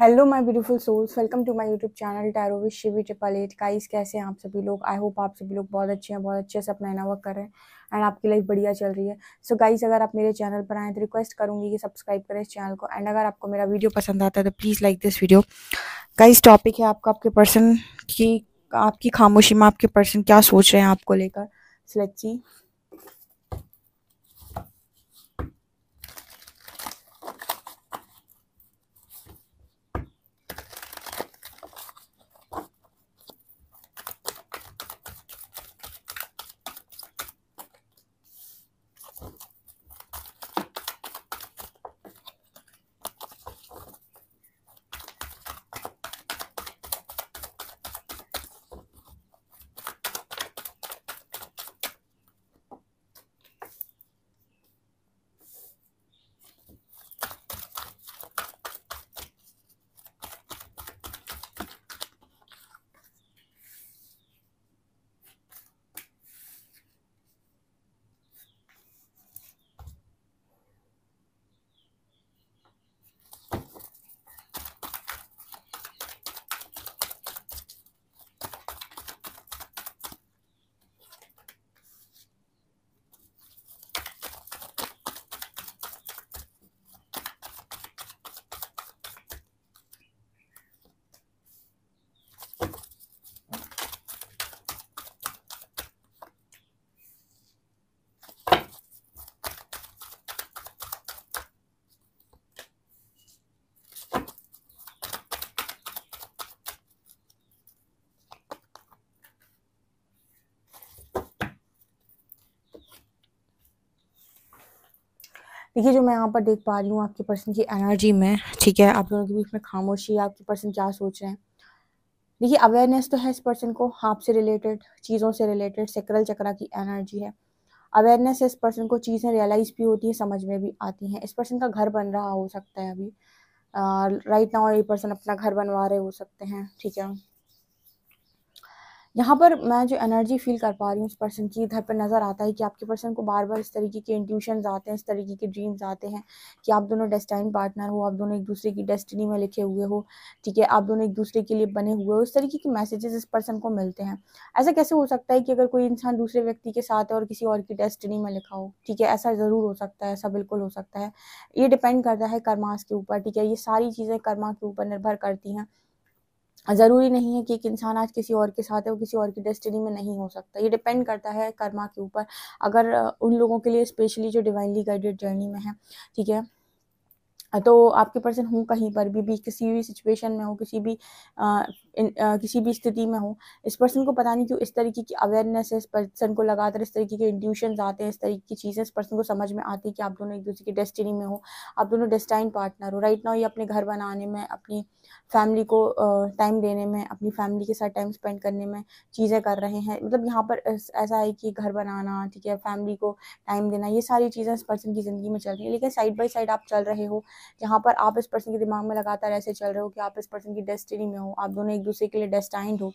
hello my beautiful souls welcome to my YouTube channel tarot wish Shivi triple eight काइस कैसे हैं आप सभी लोग आई होप आप सभी लोग बहुत अच्छे हैं बहुत अच्छे से अपना इना वर्क कर रहे हैं एंड आपकी लाइफ बढ़िया चल रही है सो so, गाइस अगर आप मेरे चैनल पर आएँ तो रिक्वेस्ट करूँगी कि सब्सक्राइब करें इस चैनल को एंड अगर आपको मेरा वीडियो पसंद आता है तो please like this video guys topic है आपका आपके पर्सन की आपकी खामोशी में आपके पर्सन क्या सोच रहे हैं आपको लेकर सो लेट्स देखिए जो मैं यहाँ पर देख पा रही हूँ आपके पर्सन की एनर्जी में ठीक है आप लोगों के बीच में खामोशी आपके पर्सन क्या सोच रहे हैं देखिए अवेयरनेस तो है इस पर्सन को आपसे रिलेटेड चीज़ों से रिलेटेड सेक्रल चक्रा की एनर्जी है अवेयरनेस से इस पर्सन को चीज़ें रियलाइज भी होती है समझ में भी आती हैं इस पर्सन का घर बन रहा हो सकता है अभी राइट नाउ ये पर्सन अपना घर बनवा रहे हो सकते हैं ठीक है यहाँ पर मैं जो एनर्जी फील कर पा रही हूँ उस पर्सन की घर पर नज़र आता है कि आपके पर्सन को बार बार इस तरीके के इंट्यूशन आते हैं इस तरीके के ड्रीम्स आते हैं कि आप दोनों डेस्टाइन पार्टनर हो आप दोनों एक दूसरे की डेस्टिनी में लिखे हुए हो ठीक है आप दोनों एक दूसरे के लिए बने हुए हो इस तरीके के मैसेजेस इस पर्सन को मिलते हैं ऐसा कैसे हो सकता है कि अगर कोई इंसान दूसरे व्यक्ति के साथ है और किसी और की डेस्टिनी में लिखा हो ठीक है ऐसा ज़रूर हो सकता है ऐसा बिल्कुल हो सकता है ये डिपेंड करता है कर्मास के ऊपर ठीक है ये सारी चीज़ें कर्मा के ऊपर निर्भर करती हैं ज़रूरी नहीं है कि एक इंसान आज किसी और के साथ है वो किसी और की डेस्टिनी में नहीं हो सकता ये डिपेंड करता है कर्मा के ऊपर अगर उन लोगों के लिए स्पेशली जो डिवाइनली गाइडेड जर्नी में है ठीक है तो आपके पर्सन हूँ कहीं पर भी भी किसी भी सिचुएशन में हो किसी भी इन, आ, किसी भी स्थिति में हो इस पर्सन को पता नहीं क्यों इस तरीके की अवेयरनेस है इस पर्सन को लगातार इस तरीके के इंट्यूशन आते हैं इस तरीके की चीज़ें इस पर्सन को समझ में आती है कि आप दोनों एक दूसरे की डेस्टिनी में हो आप दोनों डेस्टाइन पार्टनर हो राइट नाउ ये अपने घर बनाने में अपनी फैमिली को टाइम देने में अपनी फैमिली के साथ टाइम स्पेंड करने में चीज़ें कर रहे हैं मतलब यहाँ पर ऐसा है कि घर बनाना ठीक है फैमिली को टाइम देना ये सारी चीज़ें इस पर्सन की ज़िंदगी में चल रही है लेकिन साइड बाई साइड आप चल रहे हो जहाँ पर आप इस पर्सन के दिमाग में लगातार ऐसे चल रहे हो कि आप इस पर्सन की डेस्टिनी में हो आप दोनों एक दूसरे के लिए डेस्टाइंड हो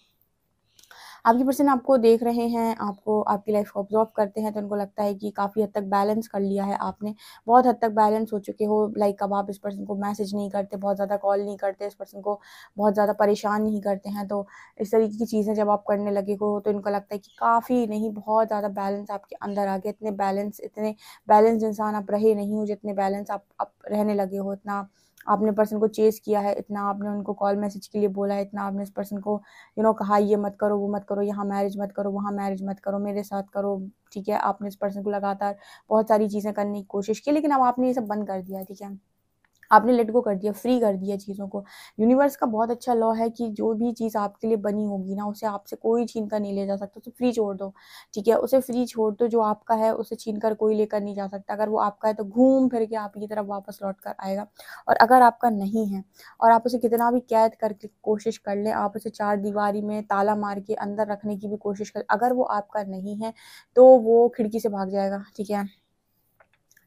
आपके पर्सन आपको देख रहे हैं आपको आपकी लाइफ को ऑब्जॉर्व करते हैं तो उनको लगता है कि काफ़ी हद तक बैलेंस कर लिया है आपने बहुत हद तक बैलेंस हो चुके हो लाइक अब आप इस पर्सन को मैसेज नहीं करते बहुत ज़्यादा कॉल नहीं करते इस पर्सन को बहुत ज़्यादा परेशान नहीं करते हैं तो इस तरीके की चीज़ें जब आप करने लगे हो तो इनको लगता है कि काफ़ी नहीं बहुत ज़्यादा बैलेंस आपके अंदर आ गया इतने बैलेंस इतने बैलेंस इंसान आप रहे नहीं हो जितने बैलेंस आप, आप रहने लगे हो इतना आपने पर्सन को चेस किया है इतना आपने उनको कॉल मैसेज के लिए बोला है इतना आपने इस पर्सन को यू नो कहा ये मत करो वो मत करो यहाँ मैरिज मत करो वहाँ मैरिज मत करो मेरे साथ करो ठीक है आपने इस पर्सन को लगातार बहुत सारी चीज़ें करने की कोशिश की लेकिन अब आपने ये सब बंद कर दिया ठीक है आपने लेट गो कर दिया फ्री कर दिया चीज़ों को यूनिवर्स का बहुत अच्छा लॉ है कि जो भी चीज़ आपके लिए बनी होगी ना उसे आपसे कोई छीन कर नहीं ले जा सकता उसे फ्री छोड़ दो ठीक है उसे फ्री छोड़ दो जो आपका है उसे छीन कर कोई लेकर नहीं जा सकता अगर वो आपका है तो घूम फिर के आपकी तरफ वापस लौट कर आएगा और अगर आपका नहीं है और आप उसे कितना भी कैद करके कोशिश कर लें आप उसे चार दीवारी में ताला मार के अंदर रखने की भी कोशिश कर अगर वो आपका नहीं है तो वो खिड़की से भाग जाएगा ठीक है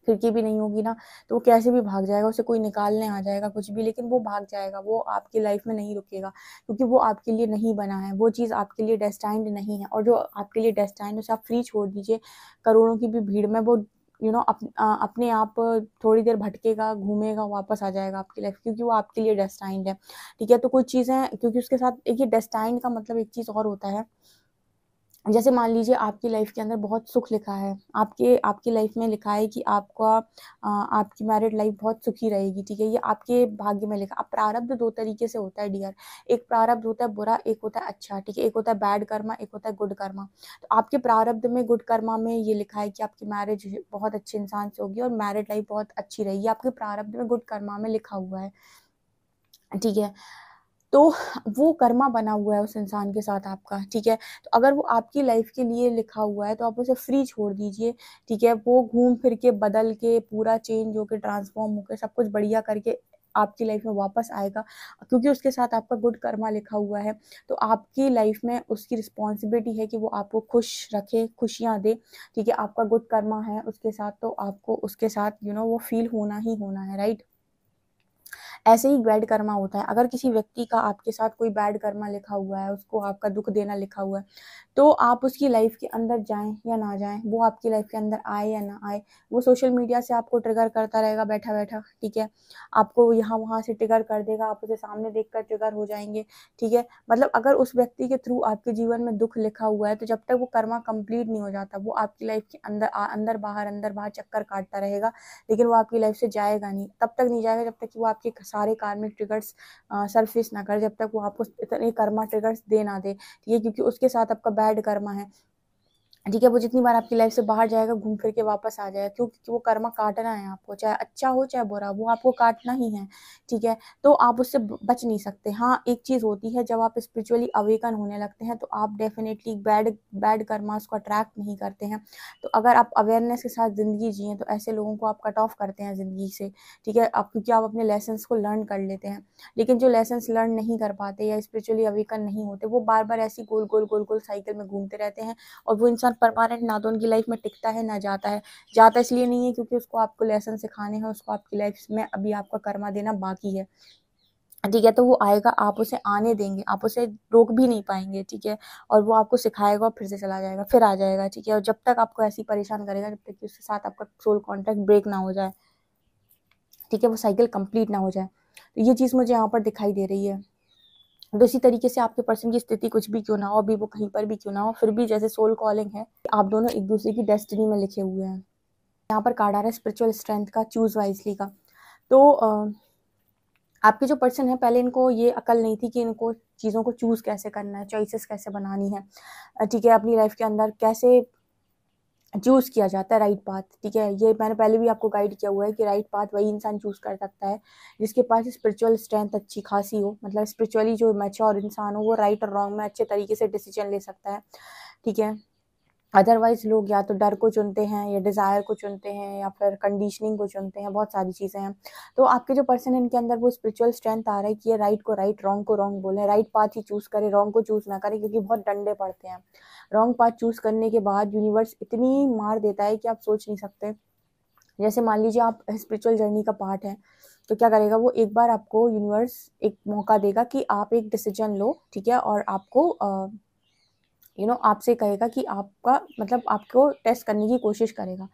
खिड़की भी नहीं होगी ना तो वो कैसे भी भाग जाएगा उसे कोई निकालने आ जाएगा कुछ भी लेकिन वो भाग जाएगा वो आपकी लाइफ में नहीं रुकेगा क्योंकि वो आपके लिए नहीं बना है वो चीज़ आपके लिए डेस्टाइंड नहीं है और जो आपके लिए डेस्टाइंड उसे आप फ्री छोड़ दीजिए करोड़ों की भी भीड़ में वो यू नो अपने आप थोड़ी देर भटकेगा घूमेगा वापस आ जाएगा आपकी लाइफ क्योंकि वो आपके लिए डेस्टाइंड है ठीक है तो कुछ चीज़ें क्योंकि उसके साथ एक ये डेस्टाइंड का मतलब एक चीज़ और होता है जैसे मान लीजिए आपकी लाइफ के अंदर बहुत सुख लिखा है आपके आपकी लाइफ में लिखा है कि आपका आपकी मैरिड लाइफ बहुत सुखी रहेगी ठीक है ये आपके भाग्य में लिखा अब प्रारब्ध दो तरीके से होता है डियर एक प्रारब्ध होता है बुरा एक होता है अच्छा ठीक है एक होता है बैड कर्मा एक होता है गुड कर्मा तो आपके प्रारब्ध में गुड कर्मा में ये लिखा है कि आपकी मैरिज बहुत अच्छे इंसान से होगी और मैरिड लाइफ बहुत अच्छी रहेगी आपके प्रारब्ध में गुड कर्मा में लिखा हुआ है ठीक है तो वो कर्मा बना हुआ है उस इंसान के साथ आपका ठीक है तो अगर वो आपकी लाइफ के लिए लिखा हुआ है तो आप उसे फ्री छोड़ दीजिए ठीक है वो घूम फिर के बदल के पूरा चेंज होकर ट्रांसफॉर्म होकर सब कुछ बढ़िया करके आपकी लाइफ में वापस आएगा क्योंकि उसके साथ आपका गुड कर्मा लिखा हुआ है तो आपकी लाइफ में उसकी रिस्पॉन्सिबिलिटी है कि वो आपको खुश रखे खुशियाँ दे ठीक है आपका गुड कर्मा है उसके साथ तो आपको उसके साथ यू you नो know, वो फील होना ही होना है राइट ऐसे ही बैड कर्मा होता है अगर किसी व्यक्ति का आपके साथ कोई बैड कर्मा लिखा हुआ है उसको आपका दुख देना लिखा हुआ है तो आप उसकी लाइफ के अंदर जाएं या ना जाएं वो आपकी लाइफ के अंदर आए या ना आए वो सोशल मीडिया से आपको ट्रिगर करता रहेगा बैठा बैठा ठीक है आपको यहाँ वहाँ से ट्रिगर कर देगा आप उसे सामने देख कर ट्रिगर हो जाएंगे ठीक है मतलब अगर उस व्यक्ति के थ्रू आपके जीवन में दुख लिखा हुआ है तो जब तक वो कर्मा कंप्लीट नहीं हो जाता वो आपकी लाइफ के अंदर आ, अंदर बाहर अंदर बाहर चक्कर काटता रहेगा लेकिन वो आपकी लाइफ से जाएगा नहीं तब तक नहीं जाएगा जब तक कि वो आपके सारे कार्मिक ट्रिगर्स सरफेस ना कर जब तक वो आपको इतने कर्मा ट्रिगर्स दे ना दे ये क्योंकि उसके साथ आपका बैड कर्मा है ठीक है वो जितनी बार आपकी लाइफ से बाहर जाएगा घूम फिर के वापस आ जाएगा क्योंकि वो कर्मा काटना है आपको चाहे अच्छा हो चाहे बुरा वो आपको काटना ही है ठीक है तो आप उससे बच नहीं सकते हाँ एक चीज़ होती है जब आप स्पिरिचुअली अवेकन होने लगते हैं तो आप डेफिनेटली बैड बैड कर्मा उसको अट्रैक्ट नहीं करते हैं तो अगर आप अवेयरनेस के साथ ज़िंदगी जिए तो ऐसे लोगों को आप कट ऑफ करते हैं ज़िंदगी से ठीक है आप क्योंकि आप अपने लेसन्स को लर्न कर लेते हैं लेकिन जो लेसन लर्न नहीं कर पाते या स्पिरिचुअली अवेकन नहीं होते वो बार बार ऐसी गोल गोल गोल गोल साइकिल में घूमते रहते हैं और वो इंसान इंसान परमानेंट ना तो उनकी लाइफ में टिकता है ना जाता है जाता इसलिए नहीं है क्योंकि उसको आपको लेसन सिखाने हैं उसको आपकी लाइफ में अभी आपका कर्मा देना बाकी है ठीक है तो वो आएगा आप उसे आने देंगे आप उसे रोक भी नहीं पाएंगे ठीक है और वो आपको सिखाएगा और फिर से चला जाएगा फिर आ जाएगा ठीक है और जब तक आपको ऐसी परेशान करेगा जब तक कि उसके साथ आपका सोल कॉन्ट्रैक्ट ब्रेक ना हो जाए ठीक है वो साइकिल कंप्लीट ना हो जाए तो ये चीज़ मुझे यहाँ पर दिखाई दे रही है तो इसी तरीके से आपके पर्सन की स्थिति कुछ भी क्यों ना हो अभी वो कहीं पर भी क्यों ना हो फिर भी जैसे सोल कॉलिंग है आप दोनों एक दूसरे की डेस्टिनी में लिखे हुए हैं यहाँ पर कार्ड आ रहा है स्पिरिचुअल स्ट्रेंथ का चूज वाइजली का तो आपके जो पर्सन है पहले इनको ये अकल नहीं थी कि इनको चीज़ों को चूज़ कैसे करना है चॉइसेस कैसे बनानी है ठीक है अपनी लाइफ के अंदर कैसे चूज़ किया जाता है राइट पाथ ठीक है ये मैंने पहले भी आपको गाइड किया हुआ है कि राइट पाथ वही इंसान चूज़ कर सकता है जिसके पास स्पिरिचुअल स्ट्रेंथ अच्छी खासी हो मतलब स्पिरिचुअली जो मैच्योर इंसान हो वो राइट और रॉन्ग में अच्छे तरीके से डिसीजन ले सकता है ठीक है अदरवाइज लोग या तो डर को चुनते हैं या डिज़ायर को चुनते हैं या फिर कंडीशनिंग को चुनते हैं बहुत सारी चीज़ें हैं तो आपके जो पर्सन है इनके अंदर वो स्पिरिचुअल स्ट्रेंथ आ रहा है कि ये राइट को राइट रॉन्ग को रॉन्ग बोले राइट पाथ ही चूज़ करे रॉन्ग को चूज़ ना करे क्योंकि बहुत डंडे पड़ते हैं रॉन्ग पाथ चूज करने के बाद यूनिवर्स इतनी मार देता है कि आप सोच नहीं सकते जैसे मान लीजिए आप स्पिरिचुअल जर्नी का पार्ट है तो क्या करेगा वो एक बार आपको यूनिवर्स एक मौका देगा कि आप एक डिसीजन लो ठीक है और आपको यू नो आपसे कहेगा कि आपका मतलब आपको टेस्ट करने की कोशिश करेगा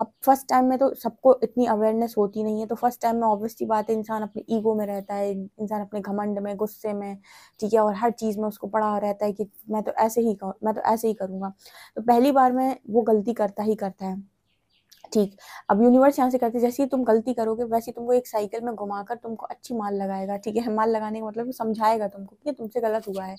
अब फर्स्ट टाइम में तो सबको इतनी अवेयरनेस होती नहीं है तो फर्स्ट टाइम में ऑब्वियसली बात है इंसान अपने ईगो में रहता है इंसान अपने घमंड में गुस्से में ठीक है और हर चीज़ में उसको पड़ा रहता है कि मैं तो ऐसे ही मैं तो ऐसे ही करूँगा तो पहली बार में वो गलती करता ही करता है ठीक अब यूनिवर्स यहाँ से कहते हैं जैसे ही तुम गलती करोगे वैसे ही तुमको एक साइकिल में घुमाकर तुमको अच्छी माल लगाएगा ठीक है माल लगाने का मतलब समझाएगा तुमको कि तुमसे गलत हुआ है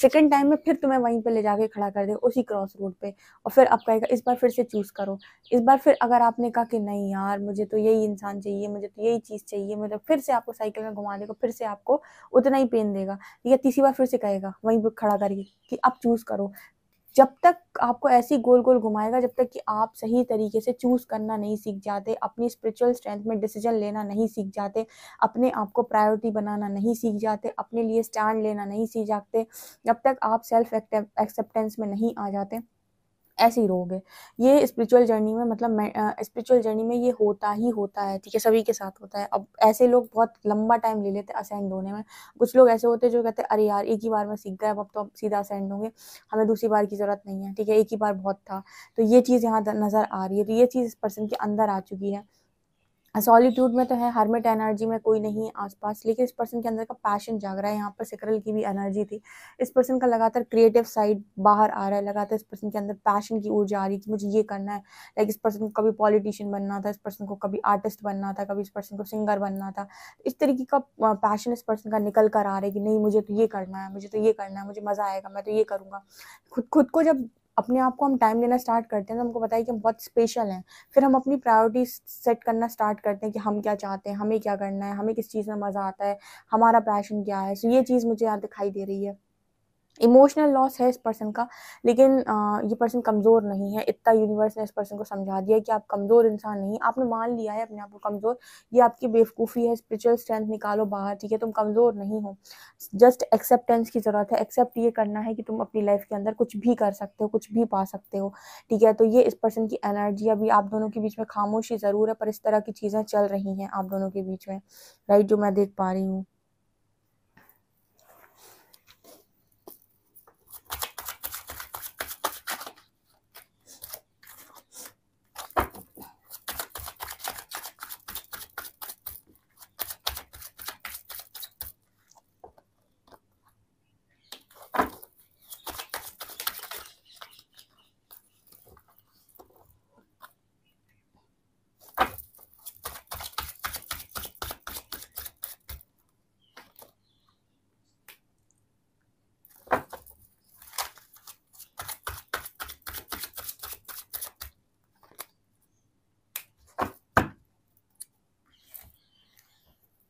सेकेंड टाइम में फिर तुम्हें वहीं पर ले जाके खड़ा कर दे उसी क्रॉस रोड पे और फिर आप कहेगा इस बार फिर से चूज़ करो इस बार फिर अगर आपने कहा कि नहीं यार मुझे तो यही इंसान चाहिए मुझे तो यही चीज़ चाहिए मतलब फिर से आपको साइकिल में घुमा देगा फिर से आपको उतना ही पेन देगा या तीसरी बार फिर से कहेगा वहीं पर खड़ा करके कि अब चूज़ करो जब तक आपको ऐसी गोल गोल घुमाएगा जब तक कि आप सही तरीके से चूज़ करना नहीं सीख जाते अपनी स्पिरिचुअल स्ट्रेंथ में डिसीजन लेना नहीं सीख जाते अपने आप को प्रायोरिटी बनाना नहीं सीख जाते अपने लिए स्टैंड लेना नहीं सीख जाते जब तक आप सेल्फ एक्सेप्टेंस में नहीं आ जाते ऐसे ही रहोगे ये स्पिरिचुअल जर्नी में मतलब स्पिरिचुअल जर्नी में ये होता ही होता है ठीक है सभी के साथ होता है अब ऐसे लोग बहुत लंबा टाइम ले लेते हैं असेंड होने में कुछ लोग ऐसे होते हैं जो कहते हैं अरे यार एक ही बार में सीख गए अब तो अब सीधा असेंड होंगे हमें दूसरी बार की ज़रूरत नहीं है ठीक है एक ही बार बहुत था तो ये चीज़ यहाँ नज़र आ रही है तो ये चीज़ इस पर्सन के अंदर आ चुकी है सॉलीट्यूड में तो है हर्मिट तो एनर्जी में कोई नहीं आसपास लेकिन इस पर्सन के अंदर का पैशन जाग रहा है यहाँ पर सिकरल की भी एनर्जी थी इस पर्सन का लगातार क्रिएटिव साइड बाहर आ रहा है लगातार इस पर्सन के अंदर पैशन की ऊर्जा आ रही है कि मुझे ये करना है लाइक इस पर्सन को कभी पॉलिटिशियन बनना था इस पर्सन को कभी आर्टिस्ट बनना था कभी इस पर्सन को सिंगर बनना था इस तरीके का पैशन इस पर्सन का निकल कर आ रहा है कि नहीं मुझे तो ये करना है मुझे तो ये करना है मुझे मज़ा आएगा मैं तो ये करूँगा खुद खुद को जब अपने आप को हम टाइम देना स्टार्ट करते हैं तो हमको पता है कि हम बहुत स्पेशल हैं फिर हम अपनी प्रायोरिटी सेट करना स्टार्ट करते हैं कि हम क्या चाहते हैं हमें क्या करना है हमें किस चीज़ में मज़ा आता है हमारा पैशन क्या है सो so ये चीज़ मुझे यहाँ दिखाई दे रही है इमोशनल लॉस है इस पर्सन का लेकिन आ, ये पर्सन कमज़ोर नहीं है इतना यूनिवर्स ने इस पर्सन को समझा दिया कि आप कमज़ोर इंसान नहीं आपने मान लिया है अपने आप को कमज़ोर ये आपकी बेवकूफ़ी है स्पिरिचुअल स्ट्रेंथ निकालो बाहर ठीक है तुम कमज़ोर नहीं हो जस्ट एक्सेप्टेंस की ज़रूरत है एक्सेप्ट ये करना है कि तुम अपनी लाइफ के अंदर कुछ भी कर सकते हो कुछ भी पा सकते हो ठीक है तो ये इस पर्सन की एनर्जी अभी आप दोनों के बीच में खामोशी ज़रूर है पर इस तरह की चीज़ें चल रही हैं आप दोनों के बीच में राइट जो मैं देख पा रही हूँ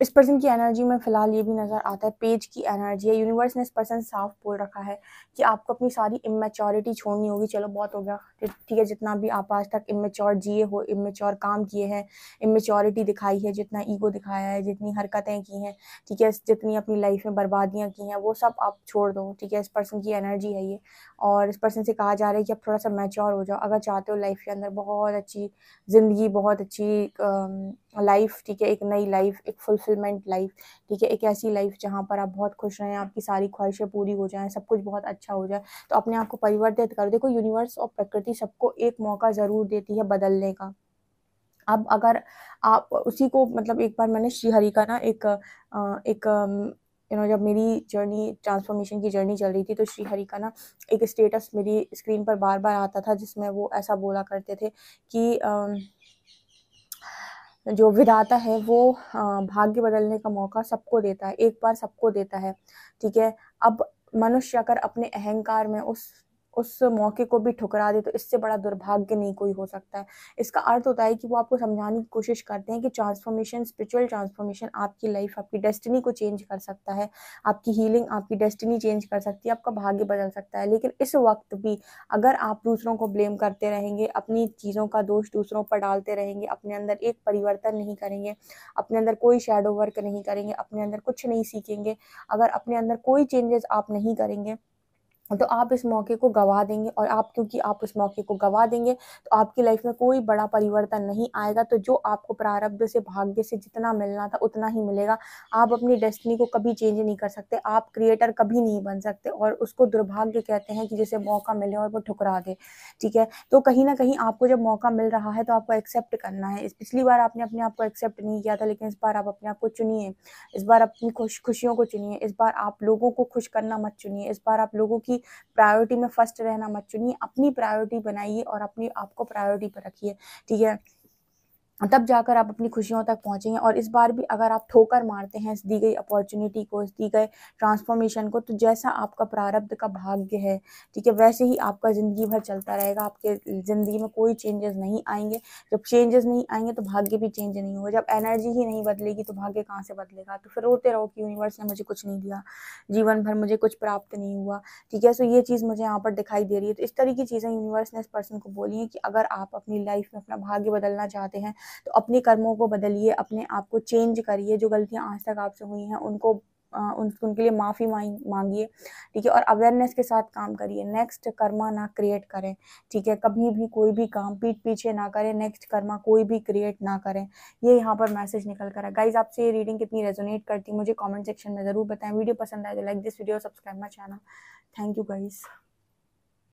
इस पर्सन की एनर्जी में फ़िलहाल ये भी नज़र आता है पेज की एनर्जी है यूनिवर्स ने इस पर्सन साफ बोल रखा है कि आपको अपनी सारी इमेच्योरिटी छोड़नी होगी चलो बहुत हो गया ठीक है जितना भी आप आज तक इमेच्योर जिए हो इमेच्योर काम किए हैं इमेच्योरिटी दिखाई है जितना ईगो दिखाया है जितनी हरकतें की हैं ठीक है जितनी अपनी लाइफ में बर्बादियाँ की हैं वो सब आप छोड़ दो ठीक है इस पर्सन की एनर्जी है ये और इस पर्सन से कहा जा रहा है कि आप थोड़ा सा मेच्योर हो जाओ अगर चाहते हो लाइफ के अंदर बहुत अच्छी ज़िंदगी बहुत अच्छी लाइफ ठीक है एक नई लाइफ एक फुलफिलमेंट लाइफ ठीक है एक ऐसी लाइफ जहाँ पर आप बहुत खुश रहें आपकी सारी ख्वाहिशें पूरी हो जाएँ सब कुछ बहुत अच्छा अच्छा हो जाए तो अपने आप को परिवर्तित करो देखो यूनिवर्स और प्रकृति सबको एक मौका ज़रूर देती है बदलने का अब अगर आप उसी को मतलब एक बार मैंने श्रीहरि का ना एक एक यू नो जब मेरी जर्नी ट्रांसफॉर्मेशन की जर्नी चल रही थी तो श्री हरि का ना एक स्टेटस मेरी स्क्रीन पर बार बार आता था जिसमें वो ऐसा बोला करते थे कि जो विधाता है वो भाग्य बदलने का मौका सबको देता है एक बार सबको देता है ठीक है अब मनुष्य अगर अपने अहंकार में उस उस मौके को भी ठुकरा दे तो इससे बड़ा दुर्भाग्य नहीं कोई हो सकता है इसका अर्थ होता है कि वो आपको समझाने की कोशिश करते हैं कि ट्रांसफॉर्मेशन स्पिरिचुअल ट्रांसफॉर्मेशन आपकी लाइफ आपकी डेस्टिनी को चेंज कर सकता है आपकी हीलिंग आपकी डेस्टिनी चेंज कर सकती है आपका भाग्य बदल सकता है लेकिन इस वक्त भी अगर आप दूसरों को ब्लेम करते रहेंगे अपनी चीज़ों का दोष दूसरों पर डालते रहेंगे अपने अंदर एक परिवर्तन नहीं करेंगे अपने अंदर कोई शेडो वर्क नहीं करेंगे अपने अंदर कुछ नहीं सीखेंगे अगर अपने अंदर कोई चेंजेस आप नहीं करेंगे तो आप इस मौके को गवा देंगे और आप क्योंकि आप उस मौके को गवा देंगे तो आपकी लाइफ में कोई बड़ा परिवर्तन नहीं आएगा तो जो आपको प्रारब्ध से भाग्य से जितना मिलना था उतना ही मिलेगा आप अपनी डेस्टिनी को कभी चेंज नहीं कर सकते आप क्रिएटर कभी नहीं बन सकते और उसको दुर्भाग्य कहते हैं कि जिसे मौका मिले और वो ठुकरा दे ठीक है तो कहीं ना कहीं आपको जब मौका मिल रहा है तो आपको एक्सेप्ट करना है पिछली बार आपने अपने आप को एक्सेप्ट नहीं किया था लेकिन इस बार आप अपने आप को चुनिए इस बार अपनी खुश खुशियों को चुनिए इस बार आप लोगों को खुश करना मत चुनिए इस बार आप लोगों की प्रायोरिटी में फर्स्ट रहना मत चुनिए अपनी प्रायोरिटी बनाइए और अपनी आपको प्रायोरिटी पर रखिए ठीक है तब जाकर आप अपनी खुशियों तक पहुँचेंगे और इस बार भी अगर आप ठोकर मारते हैं इस दी गई अपॉर्चुनिटी को इस दी गए ट्रांसफॉर्मेशन को तो जैसा आपका प्रारब्ध का भाग्य है ठीक है वैसे ही आपका ज़िंदगी भर चलता रहेगा आपके ज़िंदगी में कोई चेंजेस नहीं आएंगे जब चेंजेस नहीं आएंगे तो भाग्य भी चेंज नहीं होगा जब एनर्जी ही नहीं बदलेगी तो भाग्य कहाँ से बदलेगा तो फिर रोते रहो कि यूनिवर्स ने मुझे कुछ नहीं दिया जीवन भर मुझे कुछ प्राप्त नहीं हुआ ठीक है सो ये चीज़ मुझे यहाँ पर दिखाई दे रही है तो इस तरह की चीज़ें यूनिवर्स ने इस पर्सन को बोली हैं कि अगर आप अपनी लाइफ में अपना भाग्य बदलना चाहते हैं तो अपने कर्मों को बदलिए अपने आप को चेंज करिए जो गलतियाँ आज तक आपसे हुई हैं उनको उन उनके लिए माफ़ी मांगिए ठीक है और अवेयरनेस के साथ काम करिए नेक्स्ट कर्मा ना क्रिएट करें ठीक है कभी भी कोई भी काम पीठ पीछे ना करें नेक्स्ट कर्मा कोई भी क्रिएट ना करें ये यहाँ पर मैसेज निकल कर है गाइज आपसे ये रीडिंग कितनी रेजोनेट करती है मुझे कमेंट सेक्शन में ज़रूर बताएं वीडियो पसंद आए तो like this video subscribe my channel thank you guys